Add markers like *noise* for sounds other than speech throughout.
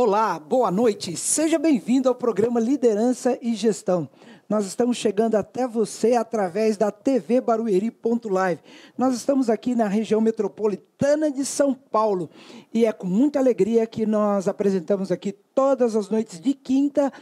Olá, boa noite. Seja bem-vindo ao programa Liderança e Gestão. Nós estamos chegando até você através da TV Barueri.live. Nós estamos aqui na região metropolitana de São Paulo e é com muita alegria que nós apresentamos aqui todas as noites de quinta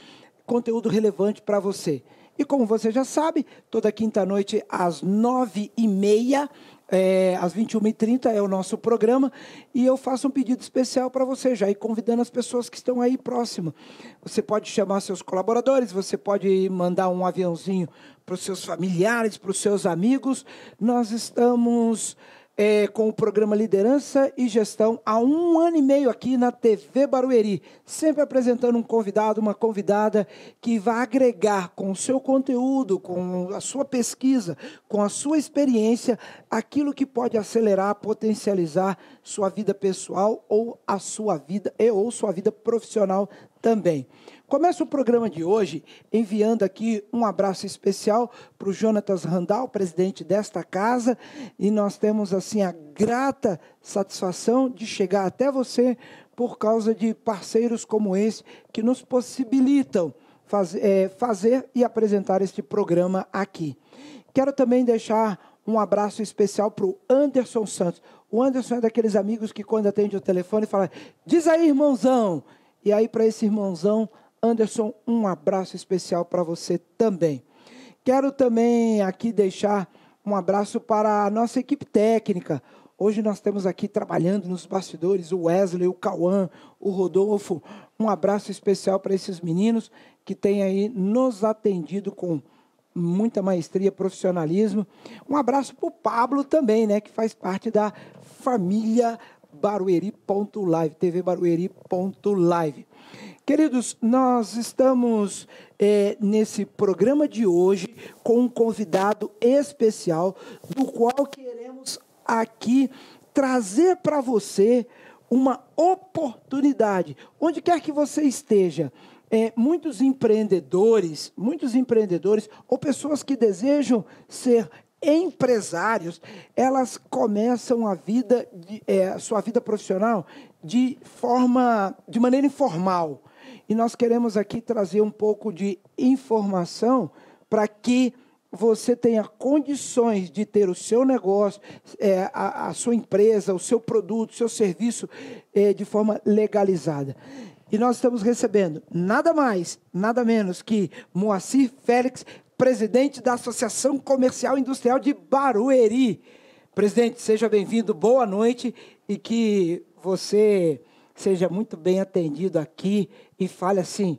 conteúdo relevante para você. E como você já sabe, toda quinta-noite às nove e meia é, às 21h30 é o nosso programa e eu faço um pedido especial para você já e convidando as pessoas que estão aí próximo. Você pode chamar seus colaboradores, você pode mandar um aviãozinho para os seus familiares, para os seus amigos. Nós estamos é, com o programa Liderança e Gestão há um ano e meio aqui na TV Barueri, sempre apresentando um convidado, uma convidada que vai agregar com o seu conteúdo, com a sua pesquisa, com a sua experiência, aquilo que pode acelerar, potencializar sua vida pessoal ou a sua vida e ou sua vida profissional também. Começa o programa de hoje enviando aqui um abraço especial para o Jonatas Randall, presidente desta casa, e nós temos assim a grata satisfação de chegar até você por causa de parceiros como esse que nos possibilitam faz, é, fazer e apresentar este programa aqui. Quero também deixar um abraço especial para o Anderson Santos. O Anderson é daqueles amigos que quando atende o telefone fala: diz aí, irmãozão. E aí, para esse irmãozão, Anderson, um abraço especial para você também. Quero também aqui deixar um abraço para a nossa equipe técnica. Hoje nós temos aqui trabalhando nos bastidores o Wesley, o Cauã, o Rodolfo. Um abraço especial para esses meninos que têm aí nos atendido com muita maestria, profissionalismo. Um abraço para o Pablo também, né, que faz parte da família Barueri.live, Barueri.live. Queridos, nós estamos é, nesse programa de hoje com um convidado especial, do qual queremos aqui trazer para você uma oportunidade, onde quer que você esteja. É, muitos empreendedores, muitos empreendedores ou pessoas que desejam ser empresários, elas começam a vida, de, é, sua vida profissional de forma, de maneira informal. E nós queremos aqui trazer um pouco de informação para que você tenha condições de ter o seu negócio, é, a, a, sua empresa, o seu produto, o seu serviço é, de forma legalizada. E nós estamos recebendo nada mais, nada menos que Moacir Félix, presidente da Associação Comercial e Industrial de Barueri. Presidente, seja bem-vindo, boa noite e que você seja muito bem atendido aqui e fale assim,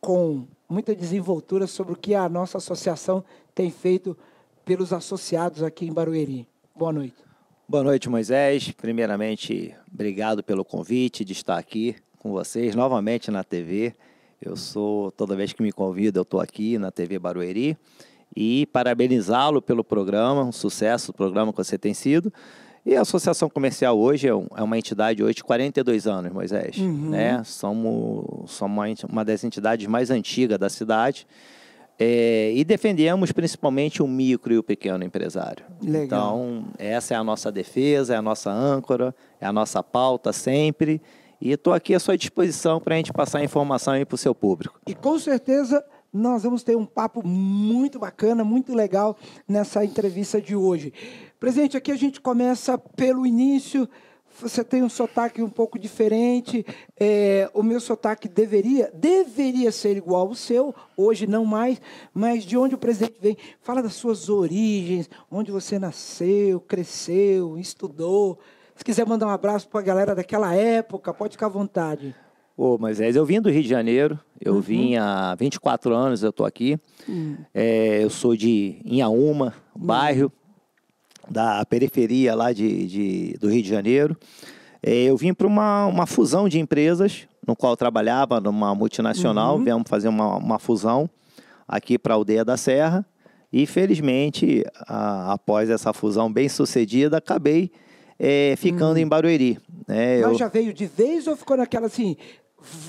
com muita desenvoltura, sobre o que a nossa associação tem feito pelos associados aqui em Barueri. Boa noite. Boa noite, Moisés. Primeiramente, obrigado pelo convite de estar aqui com vocês novamente na TV. Eu sou, toda vez que me convida, eu estou aqui na TV Barueri. E parabenizá-lo pelo programa, um sucesso o programa que você tem sido. E a Associação Comercial hoje é, é uma entidade hoje de 42 anos, Moisés. Uhum. Né? Somos, somos uma das entidades mais antigas da cidade. É, e defendemos principalmente o micro e o pequeno empresário. Legal. Então, essa é a nossa defesa, é a nossa âncora, é a nossa pauta sempre. E estou aqui à sua disposição para a gente passar informação para o seu público. E com certeza nós vamos ter um papo muito bacana, muito legal nessa entrevista de hoje. Presidente, aqui a gente começa pelo início. Você tem um sotaque um pouco diferente. É, o meu sotaque deveria deveria ser igual ao seu, hoje não mais. Mas de onde o presidente vem? Fala das suas origens, onde você nasceu, cresceu, estudou. Se quiser mandar um abraço para a galera daquela época, pode ficar à vontade. Ô, Moisés, eu vim do Rio de Janeiro, eu uhum. vim há 24 anos, eu estou aqui. Uhum. É, eu sou de Inhaúma, uhum. bairro da periferia lá de, de do Rio de Janeiro. É, eu vim para uma, uma fusão de empresas, no qual eu trabalhava numa multinacional, uhum. viemos fazer uma, uma fusão aqui para a Aldeia da Serra. E, felizmente, a, após essa fusão bem sucedida, acabei é, ficando uhum. em Barueri. Né? Mas eu... já veio de vez ou ficou naquela assim,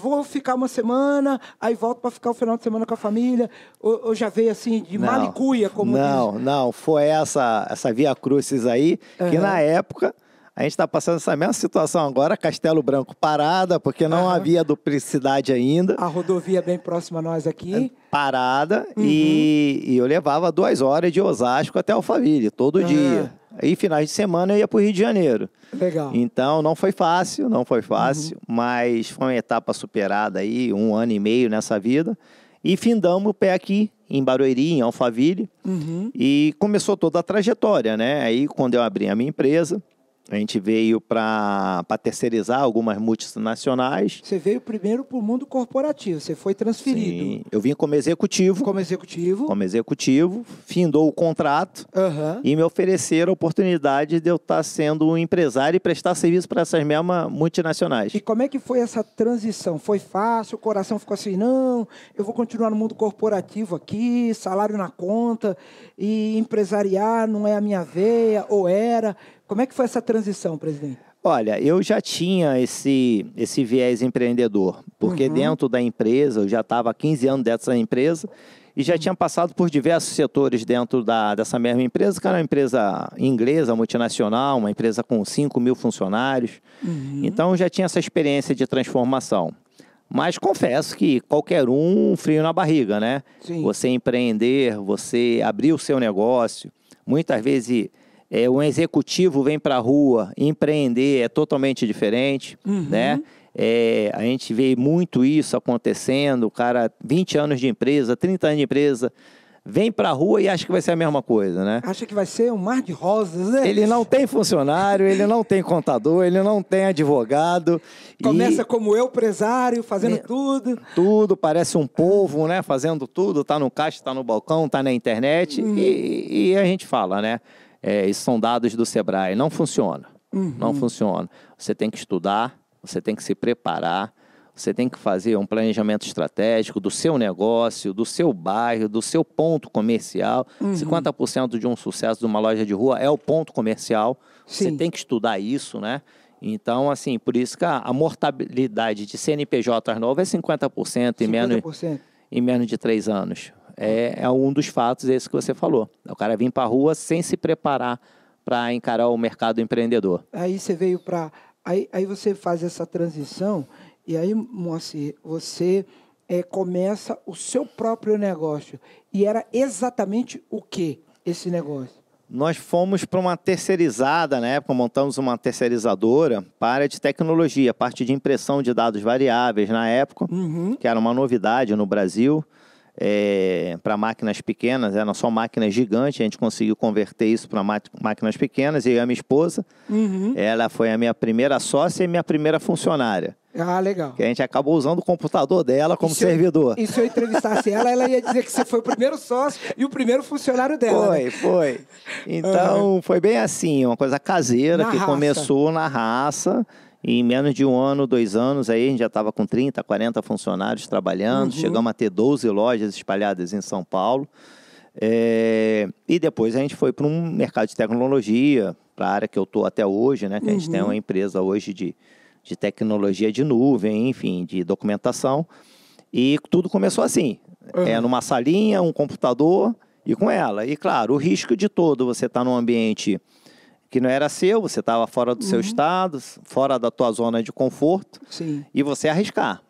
vou ficar uma semana, aí volto para ficar o final de semana com a família, ou, ou já veio assim, de não, malicuia, como Não, diz. não, foi essa, essa via crucis aí, uhum. que na época... A gente está passando essa mesma situação agora, Castelo Branco parada, porque não uhum. havia duplicidade ainda. A rodovia bem próxima a nós aqui. É, parada, uhum. e, e, eu levava duas horas de Osasco até Alphaville, todo uhum. dia. E finais de semana eu ia para o Rio de Janeiro. Legal. Então não foi fácil, não foi fácil, uhum. mas foi uma etapa superada aí, um ano e meio nessa vida. E findamos o pé aqui, em Barueri, em Alphaville. Uhum. E começou toda a trajetória, né? Aí quando eu abri a minha empresa, a gente veio para terceirizar algumas multinacionais. Você veio primeiro para o mundo corporativo, você foi transferido. Sim, eu vim como executivo. Como executivo. Como executivo, findou o contrato uhum. e me ofereceram a oportunidade de eu estar sendo um empresário e prestar serviço para essas mesmas multinacionais. E como é que foi essa transição? Foi fácil? O coração ficou assim, não, eu vou continuar no mundo corporativo aqui, salário na conta, e empresariar não é a minha veia, ou era como é que foi essa transição, presidente? Olha, eu já tinha esse, esse viés empreendedor, porque uhum. dentro da empresa, eu já estava há 15 anos dessa empresa e já uhum. tinha passado por diversos setores dentro da, dessa mesma empresa, que era uma empresa inglesa, multinacional, uma empresa com 5 mil funcionários. Uhum. Então, já tinha essa experiência de transformação. Mas confesso que qualquer um, um frio na barriga, né? Sim. Você empreender, você abrir o seu negócio, muitas vezes é, um executivo vem para a rua empreender é totalmente diferente, uhum. né? É, a gente vê muito isso acontecendo, o cara 20 anos de empresa, 30 anos de empresa, vem para a rua e acha que vai ser a mesma coisa, né? Acha que vai ser um mar de rosas, né? Ele não tem funcionário, ele não tem contador, ele não tem advogado. Começa e... como eu, empresário, fazendo é, tudo. Tudo, parece um povo, né? Fazendo tudo, tá no caixa, tá no balcão, tá na internet hum. e, e a gente fala, né? é, isso são dados do Sebrae, não funciona. Uhum. Não funciona. Você tem que estudar, você tem que se preparar, você tem que fazer um planejamento estratégico do seu negócio, do seu bairro, do seu ponto comercial. Uhum. 50% de um sucesso de uma loja de rua é o ponto comercial. Sim. Você tem que estudar isso, né? Então, assim, por isso que a, a mortalidade de CNPJ novas é 50%, em menos em menos de três anos é, é um dos fatos esse que você falou. O cara vir para a rua sem se preparar para encarar o mercado empreendedor. Aí você veio para... Aí, aí você faz essa transição e aí, Moacir, você... É, começa o seu próprio negócio. E era exatamente o que esse negócio? Nós fomos para uma terceirizada, na né? época montamos uma terceirizadora para de tecnologia, parte de impressão de dados variáveis na época, uhum. que era uma novidade no Brasil é, eh, para máquinas pequenas, eram só máquinas gigantes, a gente conseguiu converter isso para máquinas pequenas, e eu e a minha esposa, uhum. ela foi a minha primeira sócia e minha primeira funcionária. Ah, legal. Que a gente acabou usando o computador dela como e se servidor. Eu, e se eu entrevistasse ela, ela ia dizer que você foi o primeiro sócio e o primeiro funcionário dela. Foi, né? foi. Então, uhum. foi bem assim, uma coisa caseira na que raça. começou na raça. E em menos de um ano, dois anos, aí a gente já estava com 30, 40 funcionários trabalhando. Uhum. Chegamos a ter 12 lojas espalhadas em São Paulo. É... E depois a gente foi para um mercado de tecnologia, para a área que eu estou até hoje, né? Que a gente tem uhum. uma empresa hoje de, de tecnologia de nuvem, enfim, de documentação. E tudo começou assim. Uhum. É, numa salinha, um computador e com ela. E claro, o risco de todo você estar tá num ambiente que não era seu, você estava fora do uhum. seu estado, fora da tua zona de conforto, Sim. e você arriscar.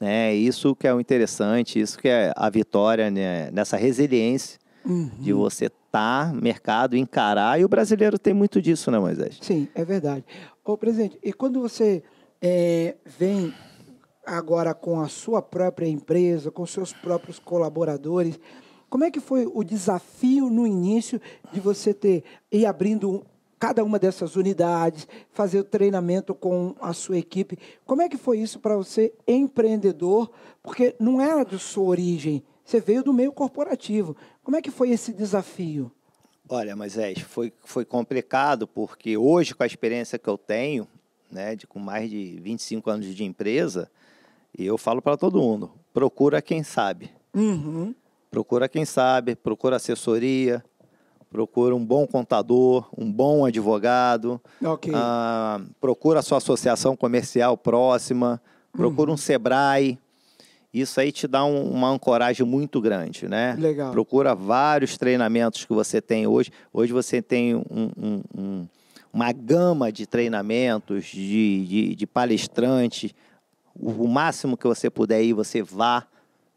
Né? Isso que é o interessante, isso que é a vitória né? nessa resiliência uhum. de você estar tá, mercado, encarar, e o brasileiro tem muito disso, né, Moisés? Sim, é verdade. Ô, presidente, e quando você é, vem agora com a sua própria empresa, com seus próprios colaboradores, como é que foi o desafio no início de você ter e abrindo cada uma dessas unidades, fazer o treinamento com a sua equipe. Como é que foi isso para você, empreendedor? Porque não era de sua origem, você veio do meio corporativo. Como é que foi esse desafio? Olha, é foi, foi complicado, porque hoje, com a experiência que eu tenho, né, de, com mais de 25 anos de empresa, e eu falo para todo mundo: procura quem sabe. Uhum. Procura quem sabe, procura assessoria, procura um bom contador, um bom advogado, okay. ah, procura a sua associação comercial próxima, procura uhum. um SEBRAE. Isso aí te dá um, uma ancoragem muito grande, né? Legal. Procura vários treinamentos que você tem hoje. Hoje você tem um, um, uma gama de treinamentos, de, de, de palestrantes. O, o máximo que você puder ir, você vá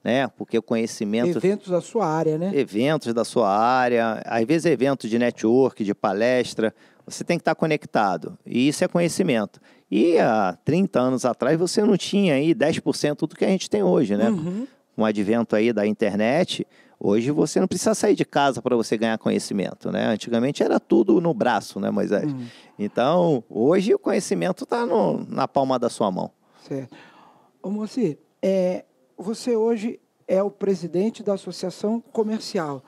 né? Porque o conhecimento. Eventos da sua área, né? Eventos da sua área, às vezes eventos de network, de palestra. Você tem que estar conectado. E isso é conhecimento. E há 30 anos atrás você não tinha aí 10% do que a gente tem hoje, né? Uhum. Com o advento aí da internet, hoje você não precisa sair de casa para você ganhar conhecimento, né? Antigamente era tudo no braço, né, Moisés? Hum. Então, hoje o conhecimento está na palma da sua mão. Certo. Ô, é, você hoje é o presidente da Associação Comercial,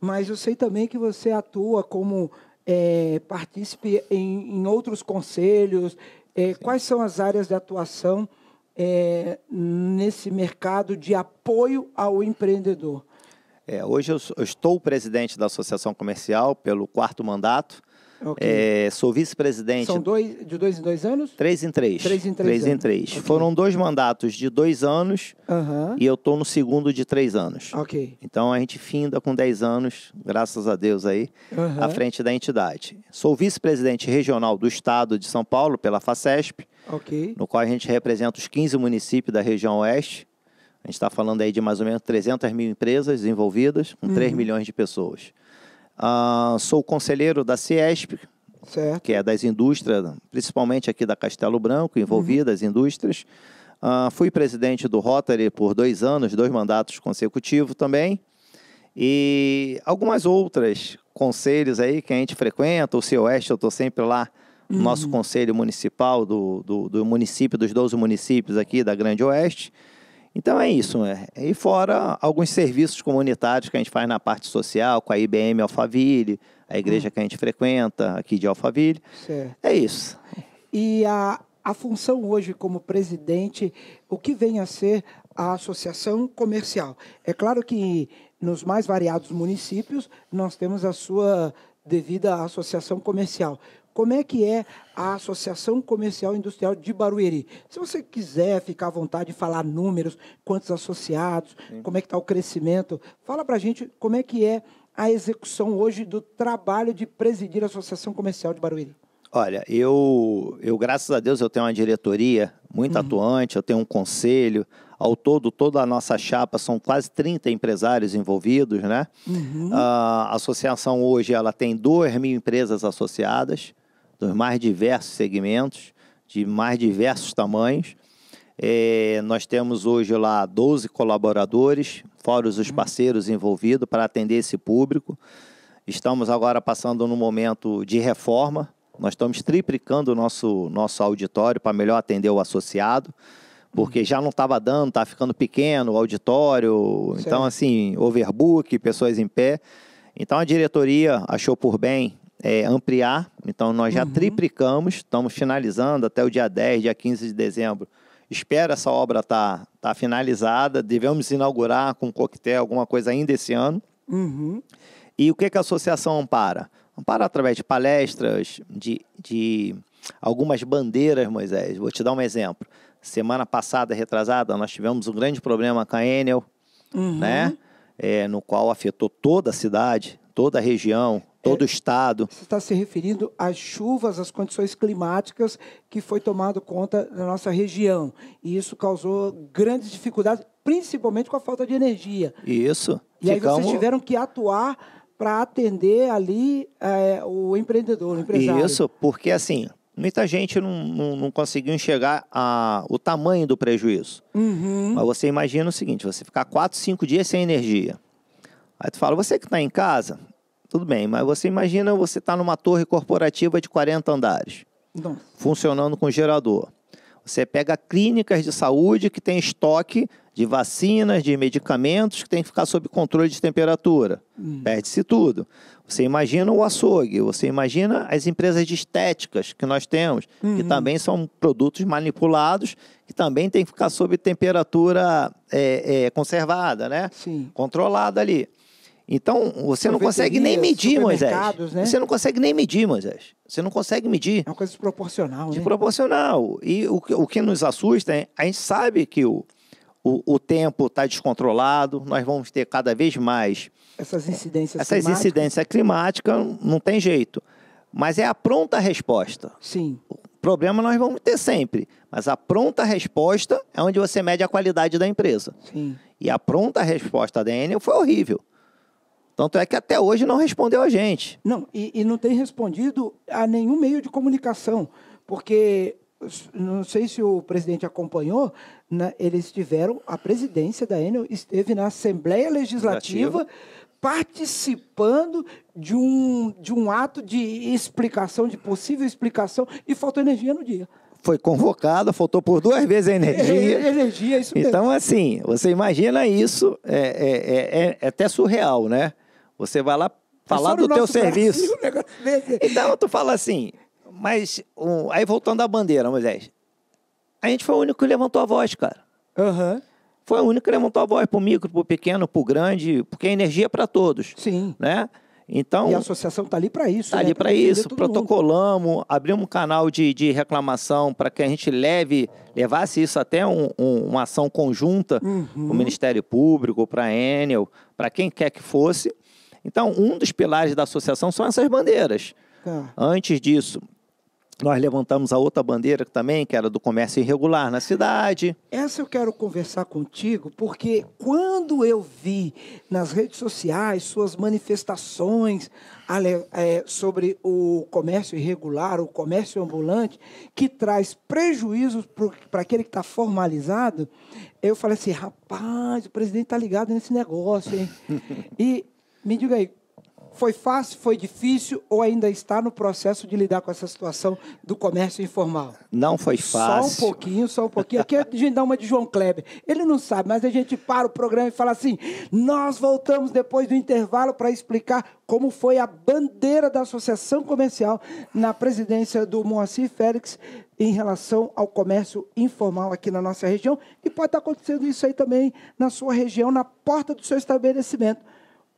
mas eu sei também que você atua como é, em, em, outros conselhos. É, quais são as áreas de atuação é, nesse mercado de apoio ao empreendedor? É, hoje eu, eu estou presidente da Associação Comercial pelo quarto mandato. Okay. É, sou vice-presidente. São dois, de dois em dois anos? Três em três. Três em três. três, em três. Okay. Foram dois mandatos de dois anos uhum. e eu estou no segundo de três anos. Ok. Então a gente finda com dez anos, graças a Deus aí, uhum. à frente da entidade. Sou vice-presidente regional do Estado de São Paulo, pela FACESP, okay. no qual a gente representa os 15 municípios da região oeste. A gente está falando aí de mais ou menos 300 mil empresas envolvidas, com uhum. 3 milhões de pessoas. Ah, sou conselheiro da CIESP, certo. que é das indústrias, principalmente aqui da Castelo Branco, envolvida uhum. indústrias. Ah, fui presidente do Rotary por dois anos, dois mandatos consecutivos também. E algumas outras conselhos aí que a gente frequenta. O CIOeste, eu estou sempre lá no uhum. nosso conselho municipal do, do, do município, dos 12 municípios aqui da Grande Oeste. Então é isso. É. E fora alguns serviços comunitários que a gente faz na parte social, com a IBM Alphaville, a igreja hum. que a gente frequenta aqui de Alphaville. Certo. É isso. E a, a função hoje como presidente, o que vem a ser a associação comercial? É claro que nos mais variados municípios nós temos a sua devida associação comercial como é que é a Associação Comercial Industrial de Barueri. Se você quiser ficar à vontade de falar números, quantos associados, Sim. como é que está o crescimento, fala para a gente como é que é a execução hoje do trabalho de presidir a Associação Comercial de Barueri. Olha, eu, eu graças a Deus eu tenho uma diretoria muito uhum. atuante, eu tenho um conselho. Ao todo, toda a nossa chapa são quase 30 empresários envolvidos, né? Uhum. Ah, a associação hoje ela tem 2 mil empresas associadas dos mais diversos segmentos, de mais diversos tamanhos. É, nós temos hoje lá 12 colaboradores, fora os uhum. parceiros envolvidos para atender esse público. Estamos agora passando num momento de reforma. Nós estamos triplicando o nosso, nosso auditório para melhor atender o associado, porque uhum. já não estava dando, está ficando pequeno o auditório. Então, assim, overbook, pessoas em pé. Então, a diretoria achou por bem é, ampliar. Então, nós já uhum. triplicamos, estamos finalizando até o dia 10, dia 15 de dezembro. Espero essa obra tá, tá finalizada. Devemos inaugurar com um coquetel, alguma coisa ainda esse ano. Uhum. E o que, que a associação ampara? Ampara através de palestras, de, de algumas bandeiras, Moisés. Vou te dar um exemplo. Semana passada, retrasada, nós tivemos um grande problema com a Enel, uhum. né? É, no qual afetou toda a cidade. Toda a região, todo o é. estado. Você está se referindo às chuvas, às condições climáticas que foi tomado conta na nossa região. E isso causou grandes dificuldades, principalmente com a falta de energia. Isso. E Ficamos... aí vocês tiveram que atuar para atender ali é, o empreendedor, o empresário. Isso, porque assim, muita gente não, não, não conseguiu enxergar a, o tamanho do prejuízo. Uhum. Mas você imagina o seguinte, você ficar 4, 5 dias sem energia. Aí tu fala, você que está em casa, tudo bem, mas você imagina você está numa torre corporativa de 40 andares, Nossa. funcionando com gerador. Você pega clínicas de saúde que tem estoque de vacinas, de medicamentos que tem que ficar sob controle de temperatura. Hum. Perde-se tudo. Você imagina o açougue, você imagina as empresas de estéticas que nós temos, uhum. que também são produtos manipulados, que também tem que ficar sob temperatura é, é, conservada, né? Sim. Controlada ali. Então, você não consegue nem medir, Moisés. Né? Você não consegue nem medir, Moisés. Você não consegue medir. É uma coisa desproporcional, né? Desproporcional. E o, o que nos assusta, é, a gente sabe que o, o, o tempo está descontrolado, nós vamos ter cada vez mais... Essas incidências Essas climáticas. incidências climáticas não tem jeito. Mas é a pronta resposta. Sim. O problema nós vamos ter sempre. Mas a pronta resposta é onde você mede a qualidade da empresa. Sim. E a pronta resposta da Enel foi horrível. Tanto é que até hoje não respondeu a gente. Não, e, e não tem respondido a nenhum meio de comunicação, porque não sei se o presidente acompanhou, né, eles tiveram, a presidência da Enel esteve na Assembleia Legislativa, Legislativa participando de um, de um ato de explicação, de possível explicação, e faltou energia no dia. Foi convocada, faltou por duas vezes a energia. energia, isso mesmo. Então, assim, você imagina isso, é, é, é, é até surreal, né? Você vai lá tá falar do teu serviço. Brasil, Então tu fala assim, mas um... aí voltando à bandeira, Moisés. A gente foi o único que levantou a voz, cara. Uhum. Foi o único que levantou a voz pro micro, pro pequeno, pro grande, porque a energia é para todos. Sim. Né? Então, e a associação está ali para isso. Está né? ali para isso. Protocolamos, mundo. abrimos um canal de, de reclamação para que a gente leve, levasse isso até um, um, uma ação conjunta uhum. o Ministério Público, para a Enel, para quem quer que fosse, então, um dos pilares da associação são essas bandeiras. Tá. Antes disso, nós levantamos a outra bandeira também, que era do comércio irregular na cidade. Essa eu quero conversar contigo, porque quando eu vi nas redes sociais suas manifestações é, sobre o comércio irregular, o comércio ambulante, que traz prejuízos para aquele que está formalizado, eu falei assim, rapaz, o presidente está ligado nesse negócio, hein? *laughs* e me diga aí, foi fácil, foi difícil ou ainda está no processo de lidar com essa situação do comércio informal? Não foi fácil. Só um pouquinho, só um pouquinho. Aqui a gente dá uma de João Kleber. Ele não sabe, mas a gente para o programa e fala assim: nós voltamos depois do intervalo para explicar como foi a bandeira da Associação Comercial na presidência do Moacir Félix em relação ao comércio informal aqui na nossa região. E pode estar acontecendo isso aí também na sua região, na porta do seu estabelecimento.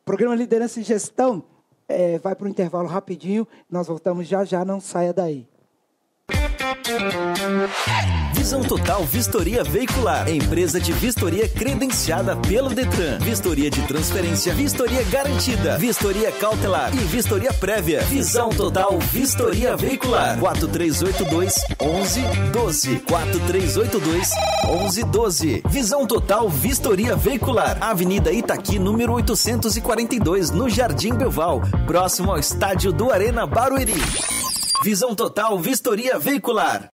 Programa Liderança e Gestão é, vai para o intervalo rapidinho. Nós voltamos já já, não saia daí. Visão Total Vistoria Veicular, empresa de vistoria credenciada pelo Detran. Vistoria de transferência, vistoria garantida, vistoria cautelar e vistoria prévia. Visão Total Vistoria Veicular. 4382 1112 4382 1112. Visão Total Vistoria Veicular, Avenida Itaqui, número 842, no Jardim Belval, próximo ao estádio do Arena Barueri. Visão Total Vistoria Veicular.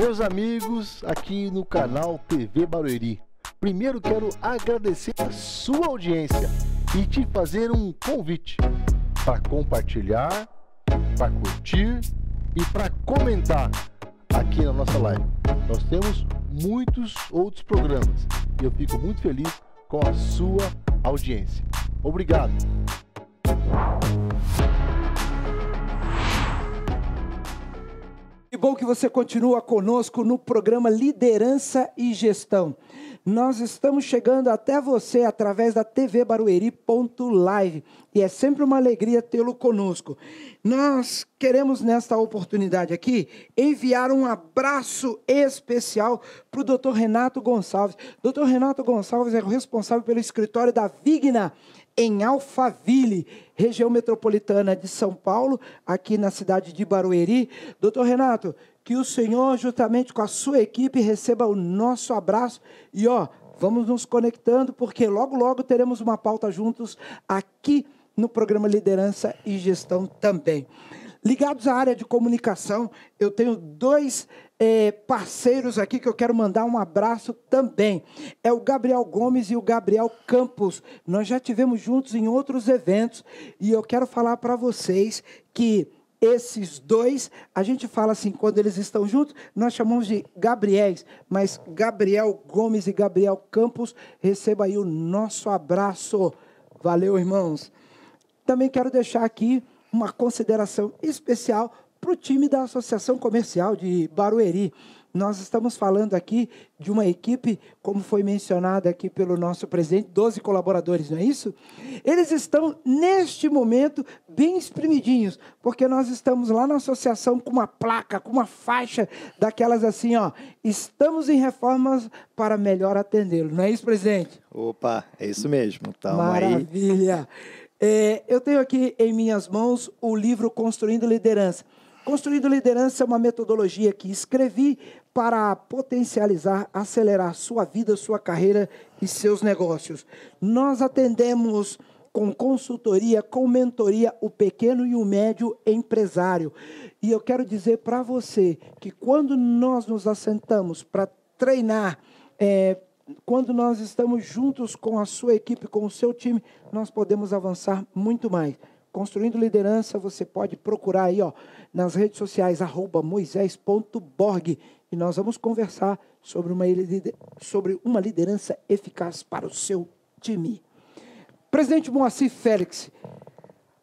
Meus amigos, aqui no canal TV Barueri, primeiro quero agradecer a sua audiência e te fazer um convite para compartilhar, para curtir e para comentar aqui na nossa live. Nós temos muitos outros programas e eu fico muito feliz com a sua audiência. Obrigado! Que bom que você continua conosco no programa Liderança e Gestão. Nós estamos chegando até você através da TV Barueri.live e é sempre uma alegria tê-lo conosco. Nós queremos nesta oportunidade aqui enviar um abraço especial para o Dr. Renato Gonçalves. Dr. Renato Gonçalves é o responsável pelo escritório da Vigna em Alphaville, região metropolitana de São Paulo, aqui na cidade de Barueri. Doutor Renato, que o senhor, juntamente com a sua equipe, receba o nosso abraço e ó, vamos nos conectando, porque logo, logo teremos uma pauta juntos aqui no programa Liderança e Gestão também ligados à área de comunicação, eu tenho dois é, parceiros aqui que eu quero mandar um abraço também. É o Gabriel Gomes e o Gabriel Campos. Nós já tivemos juntos em outros eventos e eu quero falar para vocês que esses dois, a gente fala assim, quando eles estão juntos, nós chamamos de Gabriéis, mas Gabriel Gomes e Gabriel Campos, receba aí o nosso abraço. Valeu, irmãos. Também quero deixar aqui uma consideração especial para o time da Associação Comercial de Barueri. Nós estamos falando aqui de uma equipe, como foi mencionada aqui pelo nosso presidente, 12 colaboradores, não é isso? Eles estão, neste momento, bem espremidinhos, porque nós estamos lá na associação com uma placa, com uma faixa daquelas assim, ó. Estamos em reformas para melhor atendê-lo, não é isso, presidente? Opa, é isso mesmo. Tamo Maravilha. Aí. É, eu tenho aqui em minhas mãos o livro Construindo Liderança. Construindo Liderança é uma metodologia que escrevi para potencializar, acelerar sua vida, sua carreira e seus negócios. Nós atendemos com consultoria, com mentoria, o pequeno e o médio empresário. E eu quero dizer para você que quando nós nos assentamos para treinar, é, quando nós estamos juntos com a sua equipe, com o seu time, nós podemos avançar muito mais. Construindo liderança, você pode procurar aí, ó, nas redes sociais, arroba moisés.borg, e nós vamos conversar sobre uma, sobre uma liderança eficaz para o seu time. Presidente Moacir Félix,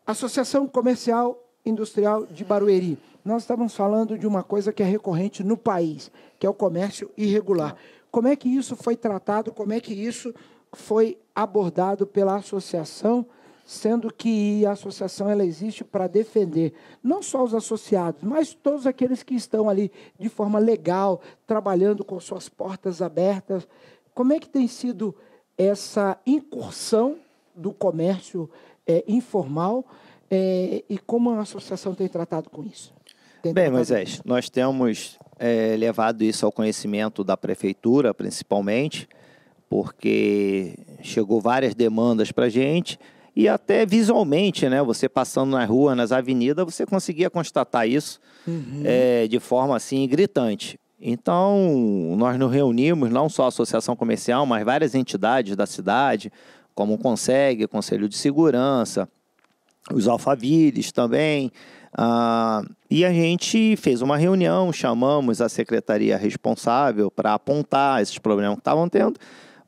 Associação Comercial Industrial de Barueri. Nós estávamos falando de uma coisa que é recorrente no país, que é o comércio irregular. Como é que isso foi tratado? Como é que isso foi abordado pela associação? sendo que a associação ela existe para defender não só os associados, mas todos aqueles que estão ali de forma legal, trabalhando com suas portas abertas. Como é que tem sido essa incursão do comércio é, informal é, e como a associação tem tratado com isso? Tem Bem, Moisés, nós temos é, levado isso ao conhecimento da prefeitura, principalmente, porque chegou várias demandas para a gente e até visualmente, né? Você passando na rua, nas avenidas, você conseguia constatar isso uhum. é, de forma assim gritante. Então, nós nos reunimos, não só a Associação Comercial, mas várias entidades da cidade, como o Consegue, o Conselho de Segurança, os Alfavilles também, ah, e a gente fez uma reunião, chamamos a secretaria responsável para apontar esses problemas que estavam tendo,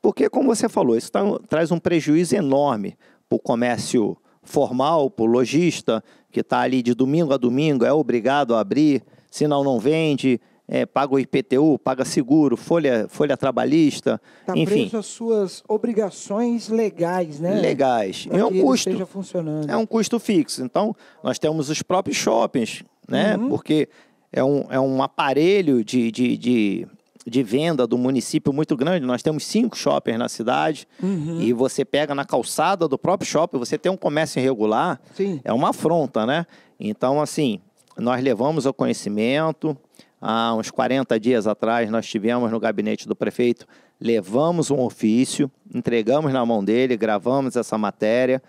porque, como você falou, isso tá, traz um prejuízo enorme para o comércio formal, para o lojista, que está ali de domingo a domingo, é obrigado a abrir, senão não vende, é, paga o IPTU, paga seguro, folha, folha trabalhista, Está enfim. Preso às suas obrigações legais, né? Legais. é um custo. Esteja funcionando. É um custo fixo. Então, nós temos os próprios shoppings, né? Uhum. Porque é um, é um aparelho de, de, de, de, venda do município muito grande. Nós temos cinco shoppings na cidade uhum. e você pega na calçada do próprio shopping, você tem um comércio irregular, Sim. é uma afronta, né? Então, assim, nós levamos ao conhecimento, há uns 40 dias atrás, nós tivemos no gabinete do prefeito, levamos um ofício, entregamos na mão dele, gravamos essa matéria,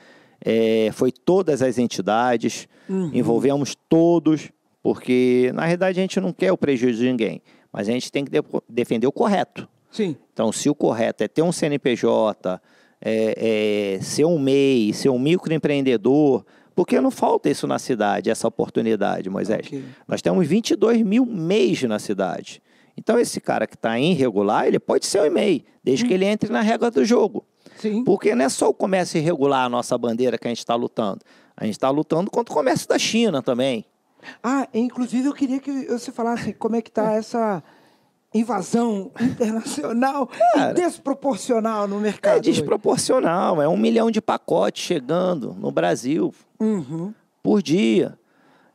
é, foi todas as entidades, uhum. envolvemos todos, porque na realidade a gente não quer o prejuízo de ninguém, mas a gente tem que de defender o correto. Sim. Então, se o correto é ter um CNPJ, é, é, ser um MEI, ser um microempreendedor, porque não falta isso na cidade, essa oportunidade, Moisés. Okay. Nós temos 22 mil MEIs na cidade. Então, esse cara que está irregular, ele pode ser um MEI, desde hum. que ele entre na regra do jogo. Sim. Porque não é só o comércio irregular a nossa bandeira que a gente está lutando. A gente está lutando contra o comércio da China também. Ah, inclusive eu queria que você falasse como é que está *laughs* essa invasão internacional Cara, desproporcional no é mercado. É desproporcional, hoje. é um milhão de pacotes chegando no Brasil uhum. por dia.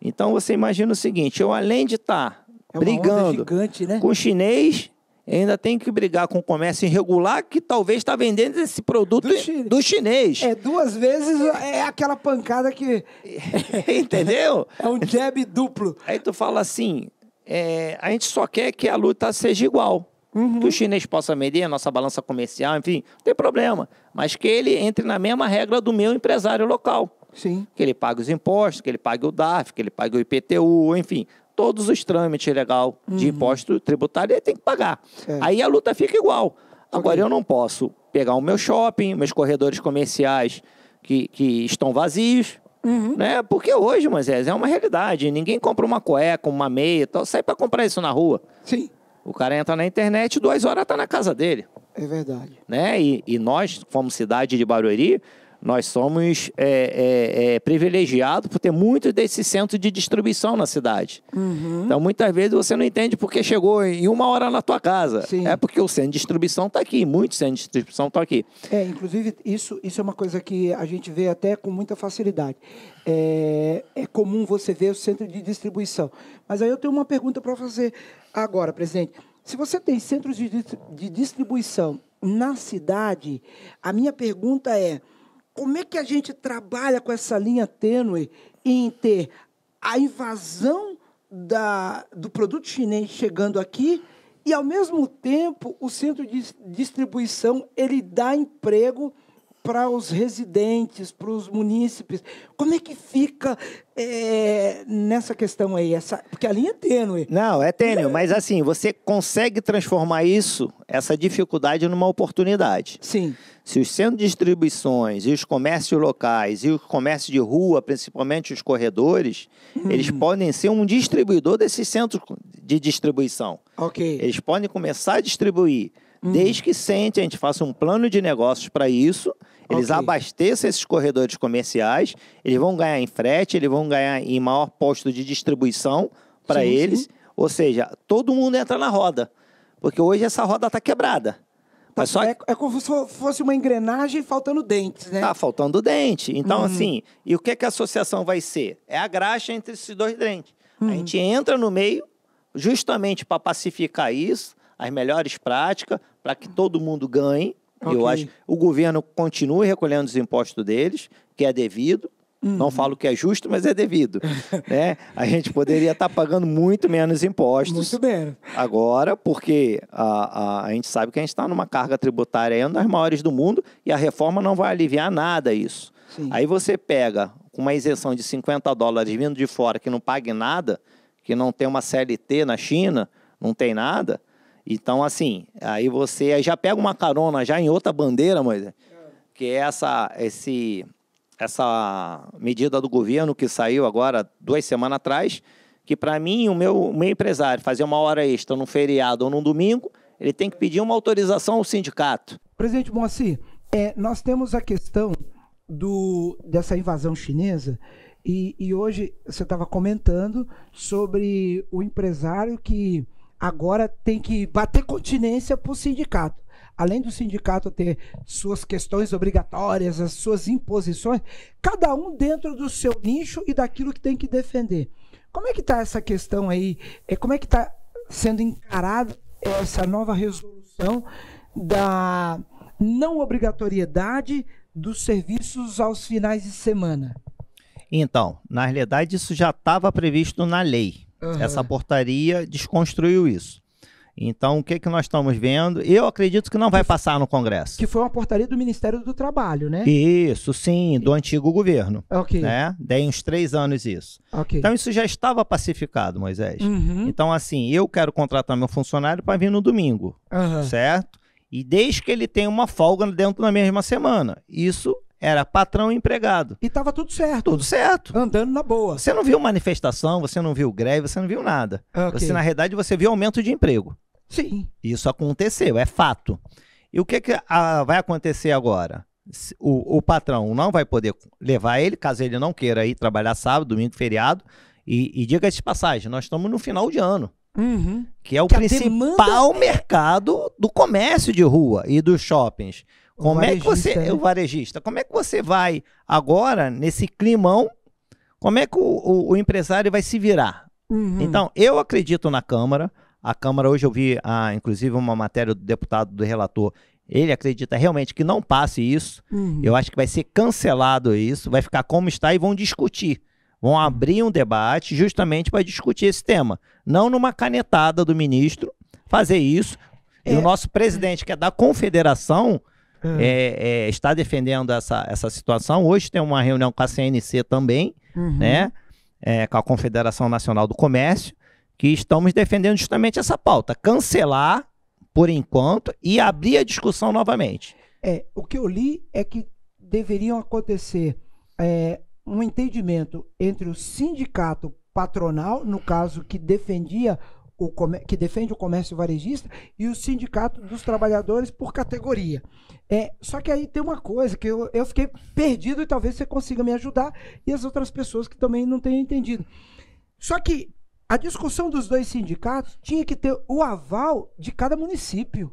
Então você imagina o seguinte: eu além de estar tá é brigando gigante, né? com o chinês, ainda tem que brigar com o comércio irregular que talvez está vendendo esse produto do, chi... do, chinês. É, duas vezes é aquela pancada que. *laughs* Entendeu? *laughs* É um jab duplo. Aí tu fala assim: é, a gente só quer que a luta seja igual. Uhum. Que o chinês possa medir a nossa balança comercial, enfim, não tem problema. Mas que ele entre na mesma regra do meu empresário local. Sim. Que ele pague os impostos, que ele pague o DARF, que ele pague o IPTU, enfim. Todos os trâmites legal uhum. de imposto tributário ele tem que pagar. É. Aí a luta fica igual. Agora, eu não posso pegar o meu shopping, meus corredores comerciais que, que estão vazios, Uhum. Né? Porque hoje, Moisés, é uma realidade. Ninguém compra uma cueca, uma meia tal. Sai para comprar isso na rua. Sim. O cara entra na internet, duas horas tá na casa dele. É verdade. Né? E, e nós, como cidade de Barueri, nós somos é, é, é, privilegiados por ter muitos desses centros de distribuição na cidade. Uhum. Então, muitas vezes você não entende porque chegou em uma hora na tua casa. Sim. É porque o centro de distribuição está aqui, muitos centros de distribuição estão aqui. É, inclusive, isso, isso é uma coisa que a gente vê até com muita facilidade. É, é comum você ver o centro de distribuição. Mas aí eu tenho uma pergunta para fazer agora, presidente. Se você tem centros de, de distribuição na cidade, a minha pergunta é como é que a gente trabalha com essa linha tênue em ter a invasão da, do produto chinês chegando aqui e, ao mesmo tempo, o centro de distribuição ele dá emprego para os residentes, para os munícipes. Como é que fica é, nessa questão aí? Essa, porque a linha é tênue. Não, é tênue, mas assim, você consegue transformar isso, essa dificuldade, numa oportunidade. Sim. Se os centros de distribuições e os comércios locais e o comércio de rua, principalmente os corredores, hum. eles podem ser um distribuidor desses centros de distribuição. Ok. Eles podem começar a distribuir hum. desde que sente, a gente faça um plano de negócios para isso eles okay. abasteçam esses corredores comerciais, eles vão ganhar em frete, eles vão ganhar em maior posto de distribuição para eles. Sim. Ou seja, todo mundo entra na roda. Porque hoje essa roda está quebrada. Mas só... é, é como se fosse uma engrenagem faltando dentes, né? Está faltando dente. Então, uhum. assim, e o que, que a associação vai ser? É a graxa entre esses dois dentes. Uhum. A gente entra no meio justamente para pacificar isso, as melhores práticas, para que todo mundo ganhe Okay. Eu acho o governo continua recolhendo os impostos deles, que é devido. Uhum. Não falo que é justo, mas é devido. *laughs* né? A gente poderia estar tá pagando muito menos impostos. Muito bem. Agora, porque a, a, a gente sabe que a gente está numa carga tributária uma das maiores do mundo e a reforma não vai aliviar nada isso. Sim. Aí você pega uma isenção de 50 dólares vindo de fora que não pague nada, que não tem uma CLT na China, não tem nada, então, assim, aí você já pega uma carona já em outra bandeira, Moisés, que é essa, esse, essa medida do governo que saiu agora duas semanas atrás, que para mim, o meu, o meu empresário fazer uma hora extra num feriado ou num domingo, ele tem que pedir uma autorização ao sindicato. Presidente Moacir, é, nós temos a questão do, dessa invasão chinesa e, e hoje você estava comentando sobre o empresário que agora tem que bater continência para o sindicato. Além do sindicato ter suas questões obrigatórias, as suas imposições, cada um dentro do seu nicho e daquilo que tem que defender. Como é que está essa questão aí? É, como é que está sendo encarada essa nova resolução da não obrigatoriedade dos serviços aos finais de semana? Então, na realidade, isso já estava previsto na lei. Uhum. Essa portaria desconstruiu isso. Então, o que, que nós estamos vendo? Eu acredito que não vai passar no Congresso. Que foi uma portaria do Ministério do Trabalho, né? Isso, sim, do antigo governo. Ok. Né? Dei uns três anos isso. Okay. Então, isso já estava pacificado, Moisés. Uhum. Então, assim, eu quero contratar meu funcionário para vir no domingo, uhum. certo? E desde que ele tenha uma folga dentro da mesma semana. Isso era patrão e empregado. E tava tudo certo. Tudo certo. Andando na boa. Você não viu manifestação, você não viu greve, você não viu nada. Ah, okay. Você, na realidade, você viu aumento de emprego. Sim. Isso aconteceu, é fato. E o que, que a, ah, vai acontecer agora? O, o, patrão não vai poder levar ele, caso ele não queira ir trabalhar sábado, domingo, feriado. E, e diga-se de passagem, nós estamos no final de ano. Uhum. Que é o que principal demanda... mercado do comércio de rua e dos shoppings. Como é que você. Né? O varejista, como é que você vai agora, nesse climão, como é que o, o, o empresário vai se virar? Uhum. Então, eu acredito na Câmara. A Câmara, hoje eu vi, a, ah, inclusive, uma matéria do deputado do relator. Ele acredita realmente que não passe isso. Uhum. Eu acho que vai ser cancelado isso, vai ficar como está e vão discutir. Vão uhum. abrir um debate justamente para discutir esse tema. Não numa canetada do ministro fazer isso. É. E o nosso presidente, que é da confederação, é. é, é, está defendendo essa, essa situação. Hoje tem uma reunião com a CNC também, uhum. né? É, com a Confederação Nacional do Comércio, que estamos defendendo justamente essa pauta: cancelar por enquanto e abrir a discussão novamente. É, o que eu li é que deveriam acontecer é, um entendimento entre o sindicato patronal, no caso que defendia o que defende o comércio varejista e o sindicato dos trabalhadores por categoria. É, só que aí tem uma coisa que eu, eu fiquei perdido e talvez você consiga me ajudar e as outras pessoas que também não tenham entendido. Só que a discussão dos dois sindicatos tinha que ter o aval de cada município.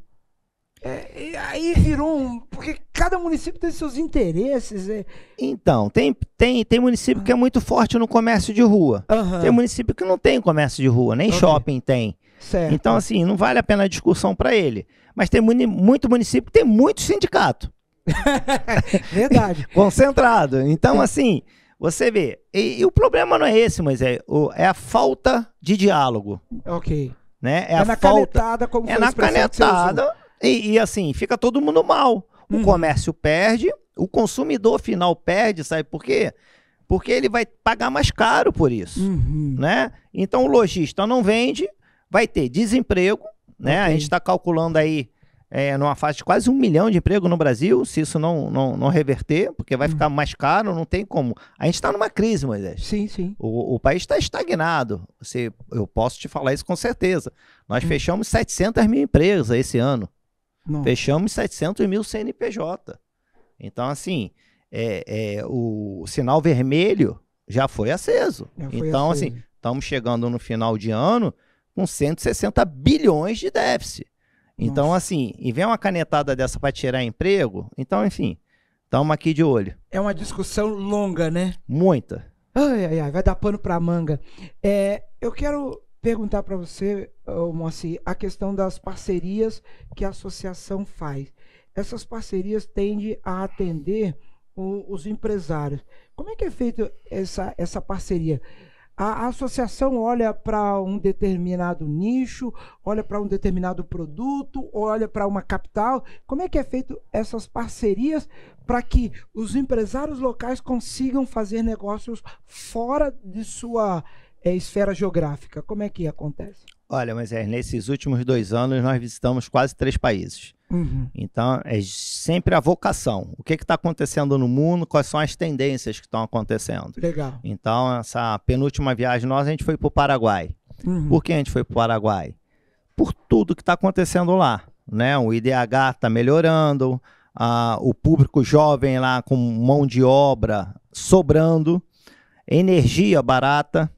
É, aí virou um. Porque cada município tem seus interesses. É. Então, tem, tem, tem município ah. que é muito forte no comércio de rua. Uhum. Tem município que não tem comércio de rua, nem okay. shopping tem. Certo. Então, assim, não vale a pena a discussão para ele. Mas tem muni muito município que tem muito sindicato. *laughs* Verdade. *laughs* Concentrado. Então, assim, você vê. E, e, o problema não é esse, Moisés. O, é a falta de diálogo. Ok. Né? É, é a na falta. canetada, como É na canetada e, e assim, fica todo mundo mal. O uhum. comércio perde, o consumidor final perde, sabe por quê? Porque ele vai pagar mais caro por isso, uhum. né? Então o lojista não vende, vai ter desemprego, né? Okay. A gente está calculando aí é, numa fase de quase um milhão de emprego no Brasil, se isso não, não, não reverter, porque vai uhum. ficar mais caro, não tem como. A gente está numa crise, Moisés. Sim, sim. O, o país está estagnado. Você, eu posso te falar isso com certeza. Nós uhum. fechamos 700 mil empresas esse ano. Não. Fechamos 700 mil CNPJ. Então, assim, é, é, o sinal vermelho já foi aceso. Já foi então, assim, aceso. assim, estamos chegando no final de ano com 160 bilhões de déficit. Então, Nossa. Então, assim, e vem uma canetada dessa para tirar emprego, então, enfim, estamos aqui de olho. É uma discussão longa, né? Muita. Ai, ai, ai, vai dar pano para manga. É, eu quero perguntar para você, Moacir, a questão das parcerias que a associação faz. Essas parcerias tendem a atender os empresários. Como é que é feita essa, essa parceria? A, a associação olha para um determinado nicho, olha para um determinado produto, olha para uma capital. Como é que é feito essas parcerias para que os empresários locais consigam fazer negócios fora de sua é, esfera geográfica? Como é que acontece? Olha, mas é, nesses últimos dois anos nós visitamos quase três países. Uhum. Então, é sempre a vocação. O que está acontecendo no mundo, quais são as tendências que estão acontecendo. Legal. Então, essa penúltima viagem nós a gente foi para o Paraguai. Uhum. Por que a gente foi para o Paraguai? Por tudo que está acontecendo lá. Né? O IDH está melhorando, a, o público jovem lá com mão de obra sobrando, energia barata.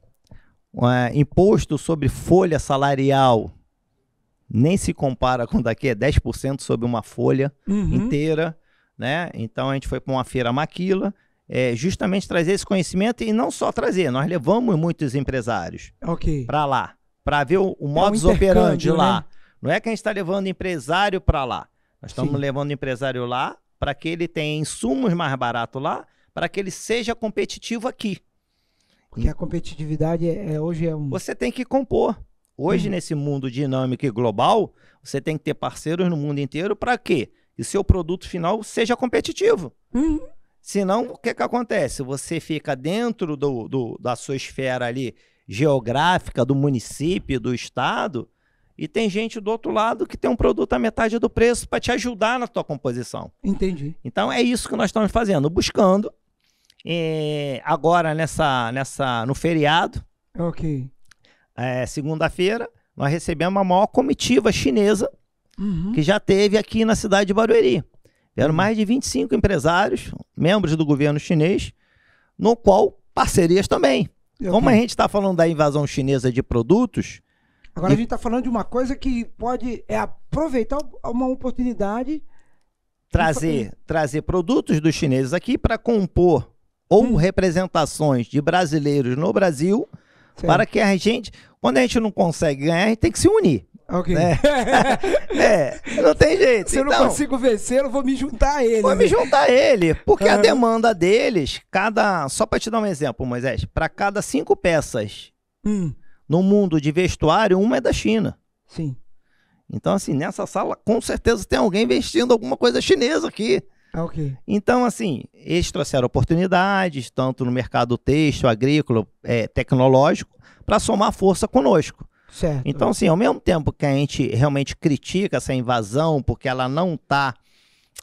Ah, imposto sobre folha salarial nem se compara com daqui, é 10% sobre uma folha uhum. inteira, né? Então a gente foi para uma feira maquila, é, justamente trazer esse conhecimento e não só trazer, nós levamos muitos empresários okay. para lá, para ver o, o modus é um operandi lá. Né? Não é que a gente está levando empresário para lá, nós estamos Sim. levando empresário lá para que ele tenha insumos mais barato lá, para que ele seja competitivo aqui. Porque a competitividade é, é, hoje é um. Você tem que compor. Hoje, uhum. nesse mundo dinâmico e global, você tem que ter parceiros no mundo inteiro para quê? Que seu produto final seja competitivo. Uhum. Senão, o que, que acontece? Você fica dentro do, do, da sua esfera ali geográfica, do município, do estado, e tem gente do outro lado que tem um produto a metade do preço para te ajudar na tua composição. Entendi. Então é isso que nós estamos fazendo, buscando eh, agora, nessa, nessa, no feriado, ok é, segunda-feira, nós recebemos a maior comitiva chinesa uhum. que já teve aqui na cidade de Barueri. eram uhum. mais de 25 empresários, membros do governo chinês, no qual parcerias também. Okay. Como a gente está falando da invasão chinesa de produtos. Agora e... a gente está falando de uma coisa que pode é aproveitar uma oportunidade. Trazer, trazer produtos dos chineses aqui para compor ou hum. representações de brasileiros no Brasil Sim. para que a gente, quando a gente não consegue ganhar, a gente tem que se unir. Ok. Né? *laughs* é, não tem jeito. Se então, eu não então consigo vencer, eu vou me juntar a ele. Vou né? me juntar a ele, porque uhum. a demanda deles, cada. Só para te dar um exemplo, Moisés, para cada cinco peças hum. no mundo de vestuário, uma é da China. Sim. Então, assim, nessa sala, com certeza tem alguém vestindo alguma coisa chinesa aqui. Ah, okay. Então, assim, eles trouxeram oportunidades, tanto no mercado texto, agrícola, é, tecnológico, para somar força conosco. Certo. Então, assim, ao mesmo tempo que a gente realmente critica essa invasão, porque ela não está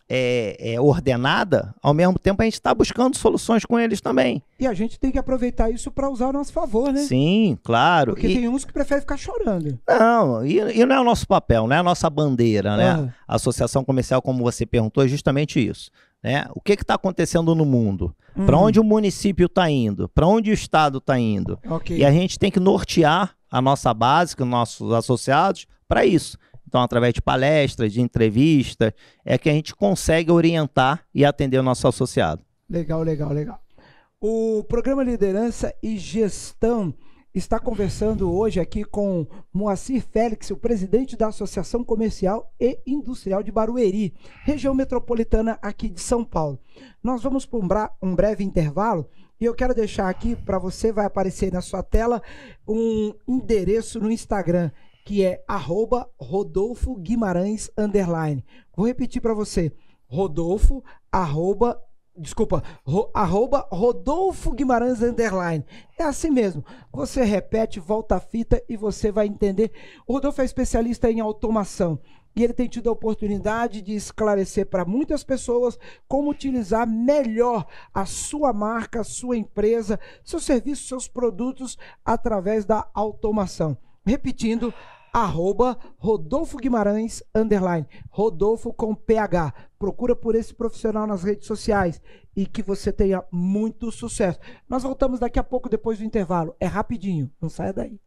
é, é, ordenada, ao mesmo tempo a gente está buscando soluções com eles também. E a gente tem que aproveitar isso para usar a nosso favor, né? Sim, claro. Porque e... tem uns que preferem ficar chorando. Não, e, e, não é o nosso papel, não é a nossa bandeira, né? Ah. A associação comercial, como você perguntou, é justamente isso. Né? O que está acontecendo no mundo? Uhum. Para onde o município está indo? Para onde o Estado está indo? Okay. E a gente tem que nortear a nossa base, os nossos associados, para isso. Então, através de palestras, de entrevistas, é que a gente consegue orientar e atender o nosso associado. Legal, legal, legal. O programa Liderança e Gestão está conversando hoje aqui com Moacir Félix, o presidente da Associação Comercial e Industrial de Barueri, região metropolitana aqui de São Paulo. Nós vamos para um breve intervalo e eu quero deixar aqui para você, vai aparecer na sua tela, um endereço no Instagram que é arroba Rodolfo Guimarães underline. Vou repetir para você, Rodolfo arroba desculpa, ro, arroba Rodolfo Guimarães Underline. É assim mesmo. Você repete, volta a fita e você vai entender. O Rodolfo é especialista em automação. E ele tem tido a oportunidade de esclarecer para muitas pessoas como utilizar melhor a sua marca, a sua empresa, seus serviços seus produtos através da automação. Repetindo, arroba Rodolfo Guimarães, underline, Rodolfo com PH. Procura por esse profissional nas redes sociais e que você tenha muito sucesso. Nós voltamos daqui a pouco, depois do intervalo. É rapidinho, não saia daí.